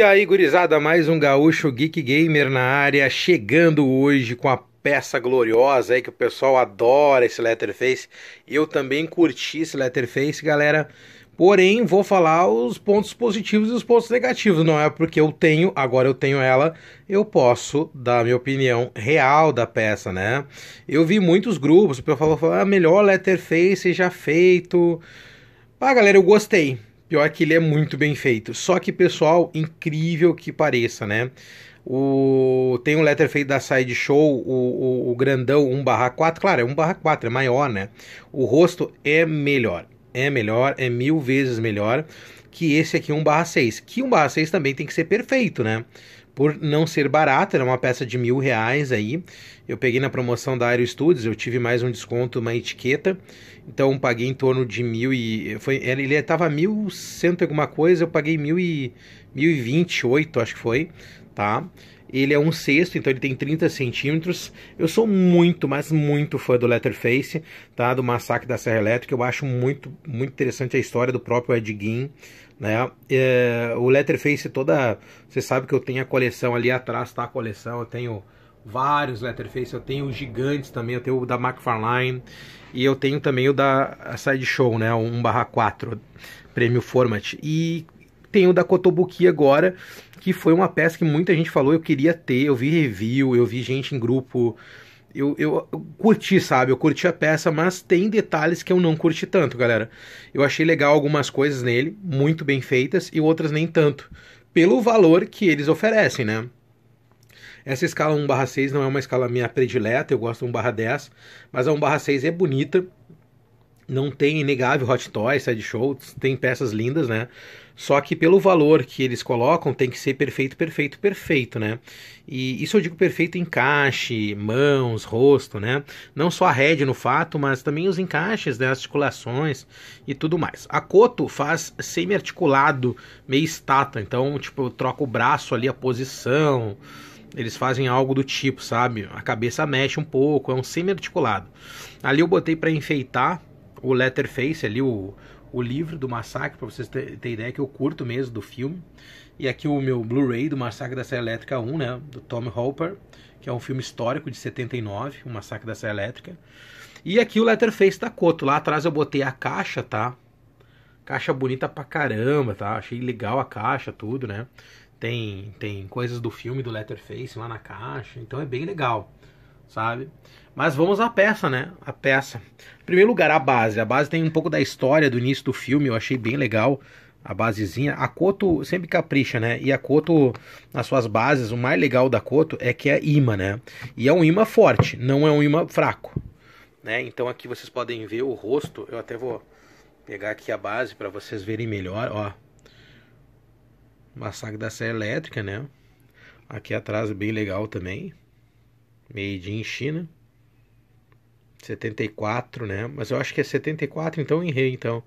E aí, gurizada, mais um gaúcho geek gamer na área, chegando hoje com a peça gloriosa aí que o pessoal adora esse letterface. Eu também curti esse letterface, galera. Porém, vou falar os pontos positivos e os pontos negativos. Não é porque eu tenho, agora eu tenho ela, eu posso dar a minha opinião real da peça, né? Eu vi muitos grupos, o pessoal falou, ah, melhor letterface já feito. Ah, galera, eu gostei. Pior que ele é muito bem feito. Só que, pessoal, incrível que pareça, né? O, tem um letter feito da Sideshow, o, o, o grandão 1 4, claro, é 1 4, é maior, né? O rosto é melhor, é melhor, é mil vezes melhor que esse aqui 1 6, que 1 6 também tem que ser perfeito, né? por não ser barata, era uma peça de mil reais aí. Eu peguei na promoção da Aero Studios, eu tive mais um desconto, uma etiqueta, então paguei em torno de mil e. Foi, ele estava mil cento e alguma coisa, eu paguei mil e. mil e vinte e oito, acho que foi, tá? Ele é um sexto, então ele tem 30 centímetros. Eu sou muito, mas muito fã do Letterface, tá? Do Massacre da Serra Elétrica. Eu acho muito, muito interessante a história do próprio Ed Gein, né? É, o Letterface toda, você sabe que eu tenho a coleção ali atrás, tá a coleção, eu tenho vários Letterface, eu tenho os gigantes também, eu tenho o da McFarlane e eu tenho também o da Side Show, né, 1/4, prêmio format. E tem o da Kotobuki agora, que foi uma peça que muita gente falou, eu queria ter, eu vi review, eu vi gente em grupo eu, eu, curti, sabe? Eu curti a peça, mas tem detalhes que eu não curti tanto, galera. Eu achei legal algumas coisas nele, muito bem feitas, e outras nem tanto, pelo valor que eles oferecem, né? Essa escala 1/6 não é uma escala minha predileta, eu gosto 1/10, mas a 1/6 é bonita. Não tem inegável Hot Toys, Side Show, tem peças lindas, né? Só que pelo valor que eles colocam, tem que ser perfeito, perfeito, perfeito, né? E isso eu digo perfeito encaixe, mãos, rosto, né? Não só a rede no fato, mas também os encaixes as né? articulações e tudo mais. A Coto faz semi-articulado, meio estátua, então, tipo, eu troco o braço ali, a posição, eles fazem algo do tipo, sabe? A cabeça mexe um pouco, é um semi-articulado. Ali eu botei para enfeitar o letterface ali, o, o livro do Massacre, para vocês terem ideia que eu curto mesmo do filme. E aqui o meu Blu-ray do Massacre da Serra Elétrica 1, né, do Tom Hopper, que é um filme histórico de 79, o Massacre da Serra Elétrica. E aqui o Letterface da Coto. Lá atrás eu botei a caixa, tá? Caixa bonita pra caramba, tá? Achei legal a caixa, tudo, né? Tem, tem coisas do filme do Letterface lá na caixa, então é bem legal sabe? Mas vamos à peça, né? A peça. Em primeiro lugar, a base. A base tem um pouco da história do início do filme, eu achei bem legal a basezinha. A Koto sempre capricha, né? E a Koto, nas suas bases, o mais legal da Koto é que é imã, né? E é um imã forte, não é um imã fraco, né? Então aqui vocês podem ver o rosto, eu até vou pegar aqui a base para vocês verem melhor, ó. Massacre da Serra Elétrica, né? Aqui atrás bem legal também made in China. 74, né? Mas eu acho que é 74, então errei, então.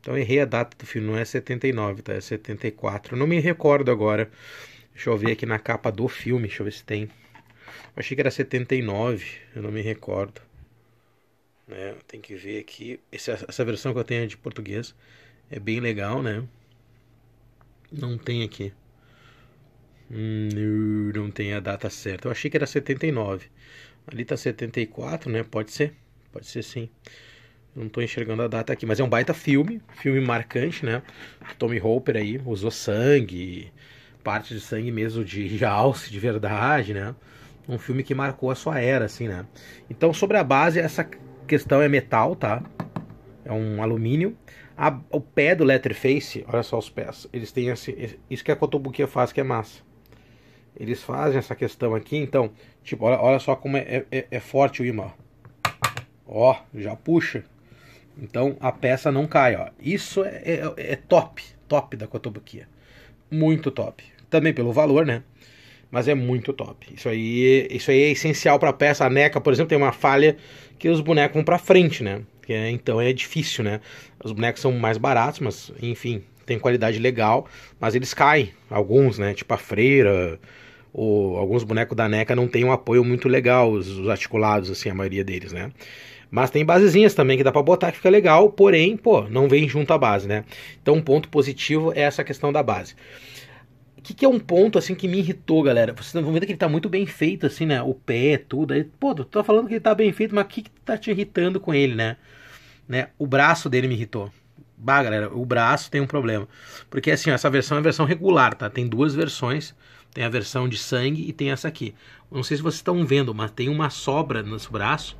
Então errei a data do filme, não é 79, tá? É 74. Não me recordo agora. Deixa eu ver aqui na capa do filme, deixa eu ver se tem. Eu achei que era 79, eu não me recordo. Né? Tem que ver aqui. Essa, essa versão que eu tenho é de português é bem legal, né? Não tem aqui. Hum, não tem a data certa. Eu achei que era 79. Ali tá 74, né? Pode ser. Pode ser sim. Não tô enxergando a data aqui, mas é um baita filme, filme marcante, né? Tommy Hopper aí usou sangue, parte de sangue mesmo de alce de verdade, né? Um filme que marcou a sua era, assim, né? Então, sobre a base, essa questão é metal, tá? É um alumínio. A, o pé do Letterface, olha só os pés, eles têm esse, isso que a cotobuquia faz, que é massa. Eles fazem essa questão aqui, então, tipo, olha, olha só como é, é, é, é forte o imã. Ó, já puxa. Então a peça não cai, ó. Isso é, é, é, top, top da Cotobuquia. Muito top. Também pelo valor, né? Mas é muito top. Isso aí, isso aí é essencial para a peça. A NECA, por exemplo, tem uma falha que os bonecos vão para frente, né? É, então é difícil, né? Os bonecos são mais baratos, mas enfim, tem qualidade legal, mas eles caem. Alguns, né? Tipo a freira, o, alguns bonecos da NECA não tem um apoio muito legal, os, os, articulados, assim, a maioria deles, né? Mas tem basezinhas também que dá para botar que fica legal, porém, pô, não vem junto à base, né? Então, um ponto positivo é essa questão da base. O que, que é um ponto, assim, que me irritou, galera? Vocês estão vendo que ele tá muito bem feito, assim, né? O pé, tudo. Aí, pô, tu tá falando que ele tá bem feito, mas o que, que tá te irritando com ele, né? né? O braço dele me irritou. Bah, galera, o braço tem um problema. Porque assim, ó, essa versão é a versão regular, tá? Tem duas versões. Tem a versão de sangue e tem essa aqui. Não sei se vocês estão vendo, mas tem uma sobra no braço,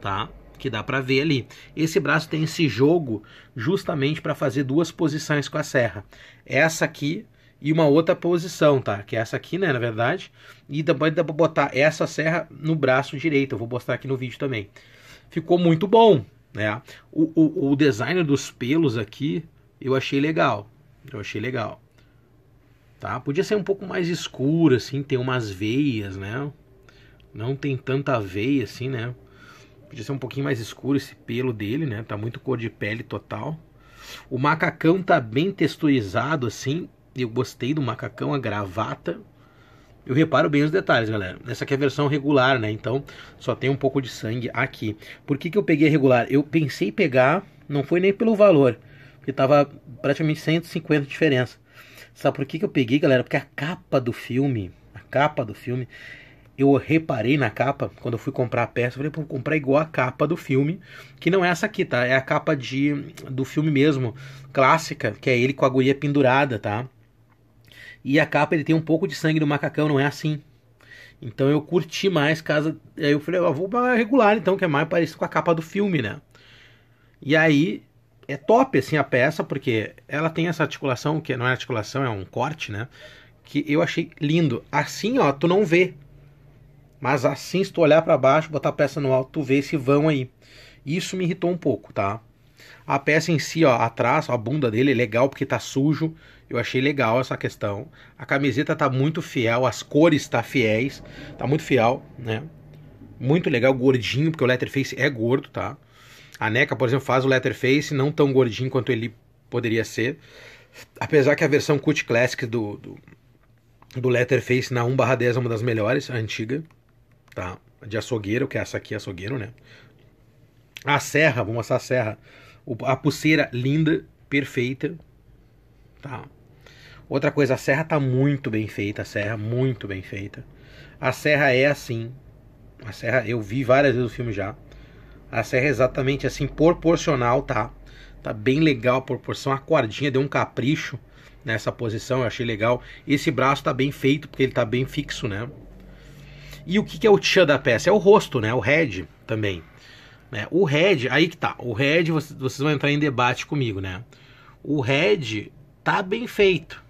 tá? Que dá pra ver ali. Esse braço tem esse jogo justamente para fazer duas posições com a serra. Essa aqui e uma outra posição, tá? Que é essa aqui, né, na verdade. E também dá pra botar essa serra no braço direito. Eu vou mostrar aqui no vídeo também. Ficou muito bom, né? O, o, o design dos pelos aqui eu achei legal. Eu achei legal. Tá? Podia ser um pouco mais escuro, assim, ter umas veias, né? Não tem tanta veia assim, né? Podia ser um pouquinho mais escuro esse pelo dele, né? Tá muito cor de pele total. O macacão tá bem texturizado assim. Eu gostei do macacão, a gravata. Eu reparo bem os detalhes, galera. Essa aqui é a versão regular, né? Então, só tem um pouco de sangue aqui. Por que, que eu peguei regular? Eu pensei em pegar, não foi nem pelo valor, porque tava praticamente 150 de diferença. Sabe por que, que eu peguei, galera? Porque a capa do filme, a capa do filme, eu reparei na capa, quando eu fui comprar a peça, eu falei, vou comprar igual a capa do filme, que não é essa aqui, tá? É a capa de, do filme mesmo, clássica, que é ele com a agulha pendurada, tá? E a capa ele tem um pouco de sangue do macacão, não é assim. Então eu curti mais casa. Aí eu falei, ah, vou regular então, que é mais parecido com a capa do filme, né? E aí é top assim a peça, porque ela tem essa articulação, que não é articulação, é um corte, né? Que eu achei lindo. Assim, ó, tu não vê. Mas assim, se tu olhar para baixo, botar a peça no alto, tu vê esse vão aí. Isso me irritou um pouco, tá? A peça em si, ó, atrás, ó, a bunda dele é legal porque tá sujo. Eu achei legal essa questão. A camiseta tá muito fiel, as cores tá fiéis, tá muito fiel, né? Muito legal, gordinho, porque o Letterface é gordo, tá? A NECA, por exemplo, faz o Letterface não tão gordinho quanto ele poderia ser. Apesar que a versão Cut Classic do, do, do Letterface na 1/10 é uma das melhores, a antiga, tá? De açougueiro, que é essa aqui, açougueiro, né? A serra, vou mostrar a serra a pulseira linda, perfeita, tá? Outra coisa, a serra tá muito bem feita, a serra muito bem feita. A serra é assim. A serra eu vi várias vezes o filme já. A serra é exatamente assim, proporcional, tá? Tá bem legal a proporção. A cordinha deu um capricho nessa posição, eu achei legal. Esse braço tá bem feito, porque ele tá bem fixo, né? E o que, que é o tchan da peça? É o rosto, né? O head também. Né? O Red, aí que tá. O Red, vocês, vão entrar em debate comigo, né? O Red tá bem feito.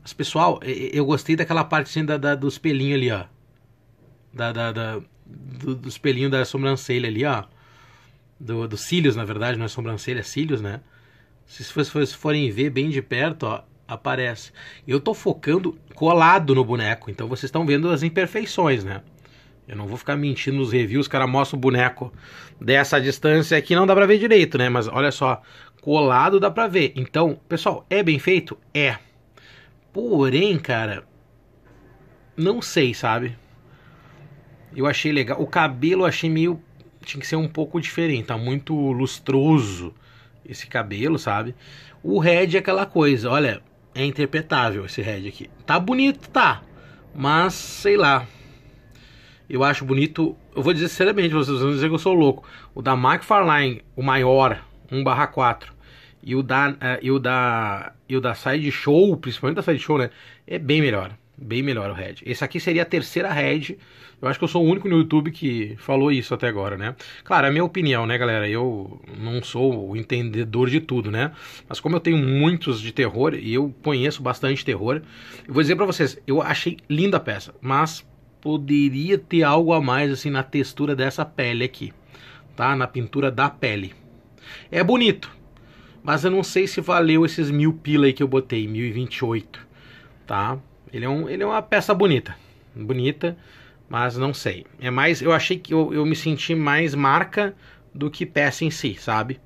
Mas, pessoal, eu gostei daquela parte assim, da, da, dos pelinhos ali, ó. Da, da, da do, dos pelinhos da sobrancelha ali, ó. Do, dos cílios, na verdade, não é sobrancelha, é cílios, né? Se vocês forem ver bem de perto, ó, aparece. Eu tô focando colado no boneco, então vocês estão vendo as imperfeições, né? Eu não vou ficar mentindo nos reviews, cara. Mostra o boneco dessa distância aqui, não dá pra ver direito, né? Mas olha só, colado dá pra ver. Então, pessoal, é bem feito? É. Porém, cara, não sei, sabe? Eu achei legal. O cabelo eu achei meio. Tinha que ser um pouco diferente, tá muito lustroso esse cabelo, sabe? O red é aquela coisa, olha, é interpretável esse red aqui. Tá bonito, tá. Mas, sei lá, eu acho bonito. Eu vou dizer sinceramente, vocês vão dizer que eu sou louco. O da McFarlane, o maior, 1/4, e o da é, e o da e o da Side Show, principalmente da Side Show, né, é bem melhor. Bem melhor o Red. Esse aqui seria a terceira Red. Eu acho que eu sou o único no YouTube que falou isso até agora, né? Claro, é a minha opinião, né, galera? Eu não sou o entendedor de tudo, né? Mas como eu tenho muitos de terror e eu conheço bastante terror, eu vou dizer para vocês, eu achei linda a peça, mas poderia ter algo a mais assim na textura dessa pele aqui, tá? Na pintura da pele. É bonito, mas eu não sei se valeu esses mil pila aí que eu botei, 1028, tá? Ele é, um, ele é uma peça bonita, bonita, mas não sei. É mais, eu achei que eu, eu me senti mais marca do que peça em si, sabe?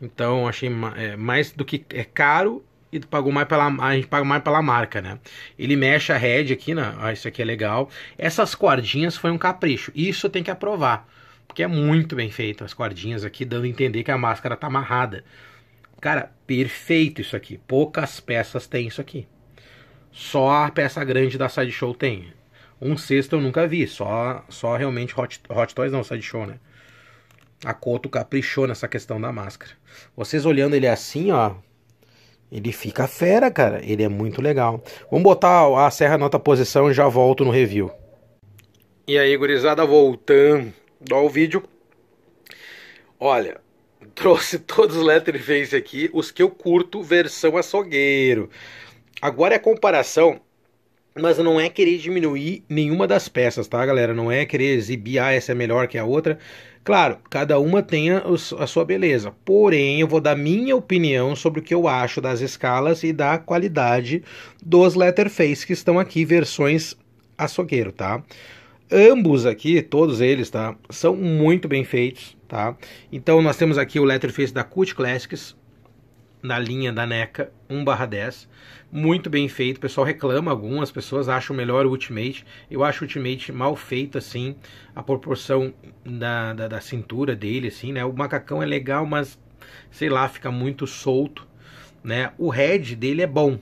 Então achei mais, é, mais do que é caro, e pagou mais pela a gente paga mais pela marca, né? Ele mexe a head aqui, né? Ah, isso aqui é legal. Essas cordinhas foi um capricho. Isso tem que aprovar, porque é muito bem feito as cordinhas aqui, dando a entender que a máscara tá amarrada. Cara, perfeito isso aqui. Poucas peças tem isso aqui. Só a peça grande da Sideshow tem. Um sexto eu nunca vi, só só realmente Hot, Hot Toys não, Sideshow, né? A Coto caprichou nessa questão da máscara. Vocês olhando ele assim, ó, ele fica fera, cara. Ele é muito legal. Vamos botar a Serra outra Posição e já volto no review. E aí, gurizada, voltando ao vídeo. Olha, trouxe todos os Letterface aqui, os que eu curto, versão açougueiro. Agora é comparação, mas não é querer diminuir nenhuma das peças, tá, galera? Não é querer exibir, ah, essa é melhor que a outra. Claro, cada uma tem a, a sua beleza, porém eu vou dar minha opinião sobre o que eu acho das escalas e da qualidade dos letterface que estão aqui, versões açougueiro, tá? Ambos aqui, todos eles, tá? São muito bem feitos, tá? Então nós temos aqui o letterface da Cut Classics, na linha da NECA 1/10. Muito bem feito, o pessoal reclama algumas pessoas acham melhor o Ultimate. Eu acho o Ultimate mal feito assim, a proporção da, da, da cintura dele assim, né? O macacão é legal, mas sei lá, fica muito solto, né? O head dele é bom.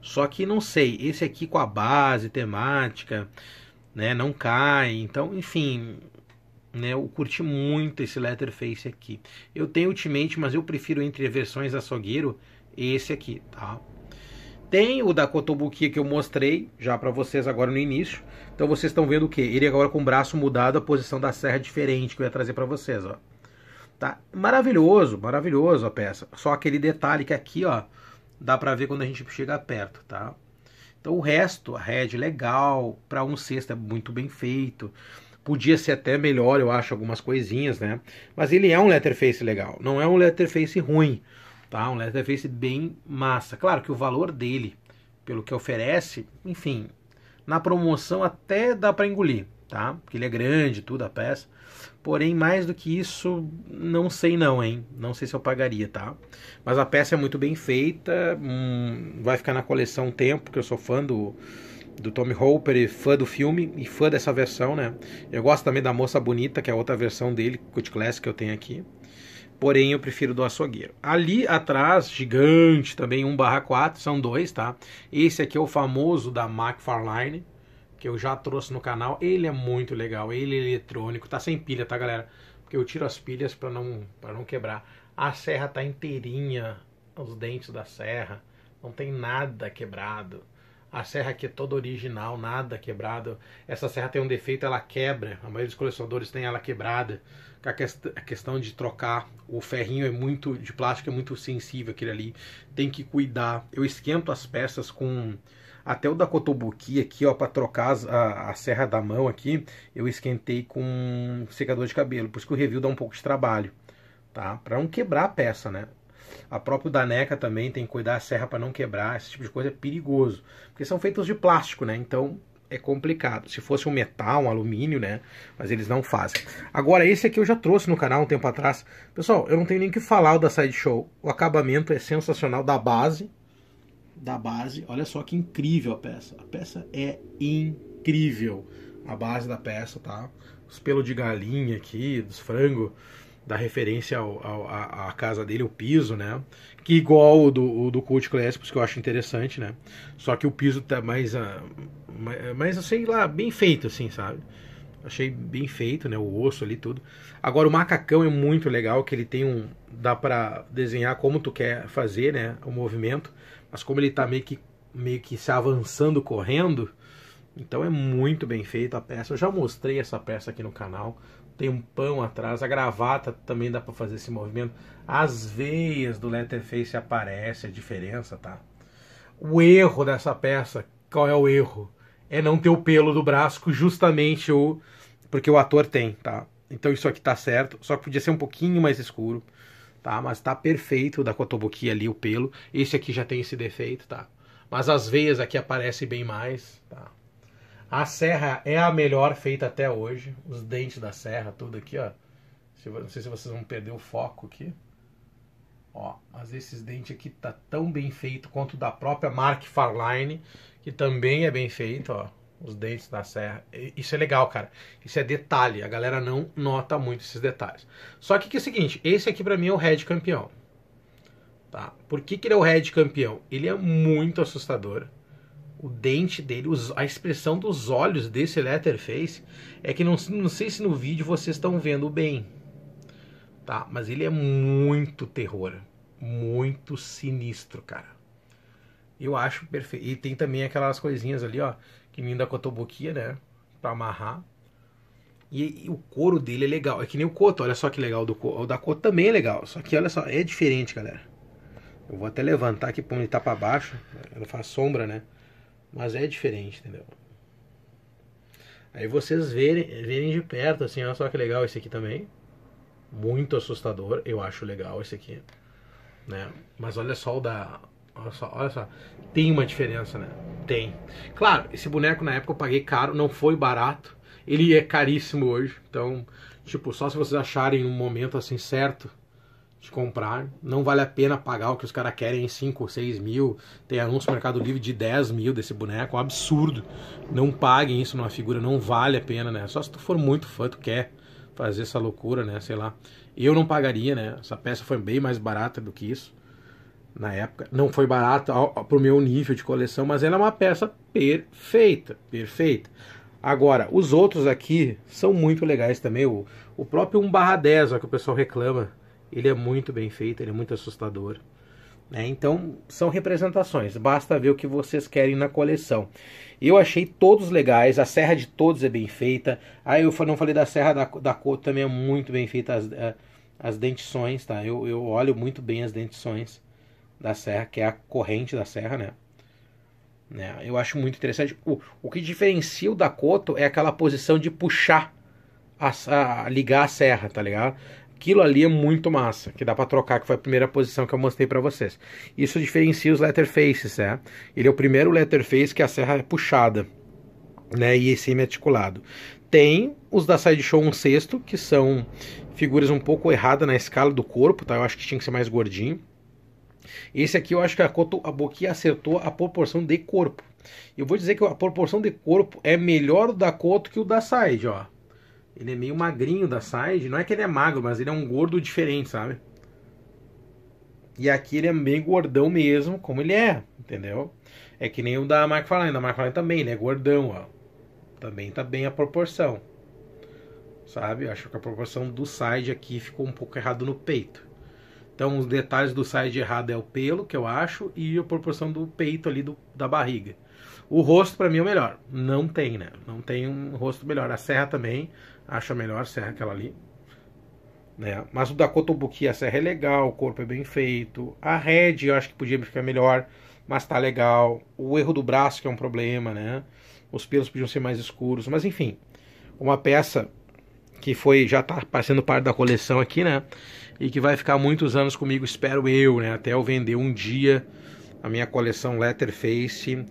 Só que não sei, esse aqui com a base temática, né, não cai. Então, enfim, né, eu curti muito esse Letterface aqui. Eu tenho Ultimate, mas eu prefiro entre versões açougueiro esse aqui, tá? Tem o da Kotobuki que eu mostrei já para vocês agora no início. Então vocês estão vendo o que? Ele agora com o braço mudado, a posição da serra é diferente que eu ia trazer para vocês, ó. Tá? Maravilhoso, maravilhoso a peça. Só aquele detalhe que aqui, ó, dá para ver quando a gente chega perto, tá? Então o resto, a head legal, para um sexto é muito bem feito. Podia ser até melhor, eu acho, algumas coisinhas, né? Mas ele é um letterface legal, não é um letterface ruim, tá? Um letterface bem massa. Claro que o valor dele, pelo que oferece, enfim, na promoção até dá para engolir, tá? Porque ele é grande, tudo a peça. Porém, mais do que isso, não sei não, hein? Não sei se eu pagaria, tá? Mas a peça é muito bem feita, hum, vai ficar na coleção um tempo, porque eu sou fã do do Tommy Hooper e fã do filme e fã dessa versão, né? Eu gosto também da Moça Bonita, que é a outra versão dele, Cult Classic que eu tenho aqui. Porém, eu prefiro do açougueiro. Ali atrás, gigante também, 1 barra 4, são dois, tá? Esse aqui é o famoso da McFarlane, que eu já trouxe no canal. Ele é muito legal, ele é eletrônico, tá sem pilha, tá, galera? Porque eu tiro as pilhas para não, pra não quebrar. A serra tá inteirinha, os dentes da serra, não tem nada quebrado a serra aqui é toda original, nada quebrado. Essa serra tem um defeito, ela quebra. A maioria dos colecionadores tem ela quebrada. A, quest a questão de trocar o ferrinho é muito de plástico é muito sensível aquele ali. Tem que cuidar. Eu esquento as peças com até o da Cotobuqui aqui, ó, para trocar a, a, serra da mão aqui, eu esquentei com um secador de cabelo. Por isso que o review dá um pouco de trabalho, tá? Para não quebrar a peça, né? A própria Daneca também tem que cuidar a serra para não quebrar. Esse tipo de coisa é perigoso. Porque são feitos de plástico, né? Então é complicado. Se fosse um metal, um alumínio, né? Mas eles não fazem. Agora, esse aqui eu já trouxe no canal um tempo atrás. Pessoal, eu não tenho nem o que falar da Sideshow. O acabamento é sensacional da base. Da base. Olha só que incrível a peça. A peça é incrível. A base da peça, tá? Os pelos de galinha aqui, dos frangos da referência ao, ao, à, casa dele, o piso, né? Que igual o do, o do Cult Clássicos, que eu acho interessante, né? Só que o piso tá mais, ah, mas é mais, sei assim, lá, bem feito, assim, sabe? Achei bem feito, né? O osso ali, tudo. Agora, o macacão é muito legal, que ele tem um... Dá pra desenhar como tu quer fazer, né? O movimento. Mas como ele tá meio que, meio que se avançando, correndo... Então é muito bem feita a peça. Eu já mostrei essa peça aqui no canal tempão atrás. A gravata também dá para fazer esse movimento. As veias do letterface aparece a diferença, tá? O erro dessa peça, qual é o erro? É não ter o pelo do braço, justamente o porque o ator tem, tá? Então isso aqui tá certo, só que podia ser um pouquinho mais escuro, tá? Mas tá perfeito da Kotobuki ali o pelo. Esse aqui já tem esse defeito, tá? Mas as veias aqui aparecem bem mais, tá? A serra é a melhor feita até hoje. Os dentes da serra, tudo aqui, ó. Não sei se vocês vão perder o foco aqui. Ó, mas esses dentes aqui tá tão bem feito quanto da própria Mark Farline, que também é bem feito, ó. Os dentes da serra. Isso é legal, cara. Isso é detalhe. A galera não nota muito esses detalhes. Só que, que é o seguinte, esse aqui para mim é o head campeão. Tá? Por que, que ele é o head campeão? Ele é muito assustador o dente dele, os, a expressão dos olhos desse Letterface, é que não, não sei se no vídeo vocês estão vendo bem, tá? Mas ele é muito terror, muito sinistro, cara. Eu acho perfeito. E tem também aquelas coisinhas ali, ó, que nem da cotobuquia, né? Pra amarrar. E, e, o couro dele é legal. É que nem o coto, olha só que legal do couro. O da coto também é legal, só que olha só, é diferente, galera. Eu vou até levantar aqui pra onde tá pra baixo. Ela faz sombra, né? Mas é diferente, entendeu? Aí vocês verem, verem de perto, assim, olha só que legal esse aqui também. Muito assustador, eu acho legal esse aqui. Né? Mas olha só o da. Olha só, olha só. Tem uma diferença, né? Tem. Claro, esse boneco na época eu paguei caro, não foi barato. Ele é caríssimo hoje. Então, tipo, só se vocês acharem um momento assim certo de comprar. Não vale a pena pagar o que os caras querem em 5, 6 mil. Tem anúncio no Mercado Livre de 10 mil desse boneco. É um absurdo. Não paguem isso numa figura. Não vale a pena, né? Só se tu for muito fã, tu quer fazer essa loucura, né? Sei lá. Eu não pagaria, né? Essa peça foi bem mais barata do que isso. Na época, não foi barata ao, ao, pro meu nível de coleção, mas ela é uma peça perfeita, perfeita. Agora, os outros aqui são muito legais também. O, o próprio 1 barra 10, ó, que o pessoal reclama ele é muito bem feito, ele é muito assustador. Né? Então, são representações, basta ver o que vocês querem na coleção. Eu achei todos legais, a serra de todos é bem feita. Aí ah, eu não falei da serra da, da cor, também é muito bem feita as, eh, as dentições, tá? Eu, eu olho muito bem as dentições da serra, que é a corrente da serra, né? né? Eu acho muito interessante. O, o que diferencia o da Koto é aquela posição de puxar, a, a, ligar a serra, tá ligado? aquilo ali é muito massa, que dá para trocar, que foi a primeira posição que eu mostrei para vocês. Isso diferencia os letterfaces, né? Ele é o primeiro letterface que a serra é puxada, né, e semi-articulado. Tem os da Sideshow 1 sexto, que são figuras um pouco erradas na escala do corpo, tá? Eu acho que tinha que ser mais gordinho. Esse aqui eu acho que a, a Boquia acertou a proporção de corpo. Eu vou dizer que a proporção de corpo é melhor da Coto que o da Side, ó. Ele é meio magrinho da side. Não é que ele é magro, mas ele é um gordo diferente, sabe? E aqui ele é bem gordão mesmo, como ele é, entendeu? É que nem o da McFarlane. Da McFarlane também, ele é gordão, ó. Também tá bem a proporção. Sabe? Acho que a proporção do side aqui ficou um pouco errado no peito. Então os detalhes do side errado é o pelo, que eu acho, e a proporção do peito ali do, da barriga. O rosto para mim é o melhor. Não tem, né? Não tem um rosto melhor. A serra também acha melhor, serra aquela ali. Né? Mas o da Kotobuki, a serra é legal, o corpo é bem feito. A Red eu acho que podia ficar melhor, mas tá legal. O erro do braço que é um problema, né? Os pelos podiam ser mais escuros, mas enfim. Uma peça que foi já tá passando parte da coleção aqui, né? E que vai ficar muitos anos comigo, espero eu, né? Até eu vender um dia a minha coleção Letterface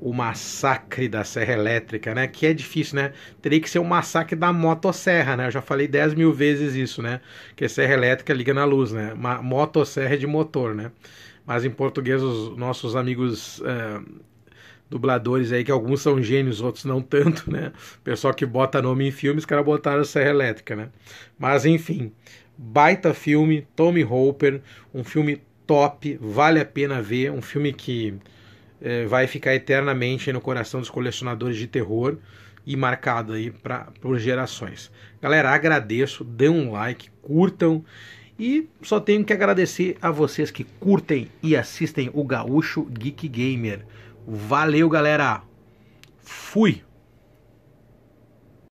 o massacre da serra elétrica, né? Que é difícil, né? Teria que ser o um massacre da motosserra, né? Eu já falei 10 mil vezes isso, né? Que serra elétrica liga na luz, né? Uma motosserra é de motor, né? Mas em português os nossos amigos eh, dubladores aí, que alguns são gênios, outros não tanto, né? Pessoal que bota nome em filmes, cara botaram serra elétrica, né? Mas enfim, baita filme, Tommy Hooper, um filme top, vale a pena ver, um filme que é, vai ficar eternamente no coração dos colecionadores de terror e marcado aí pra, por gerações. Galera, agradeço, dê um like, curtam e só tenho que agradecer a vocês que curtem e assistem o Gaúcho Geek Gamer. Valeu, galera! Fui!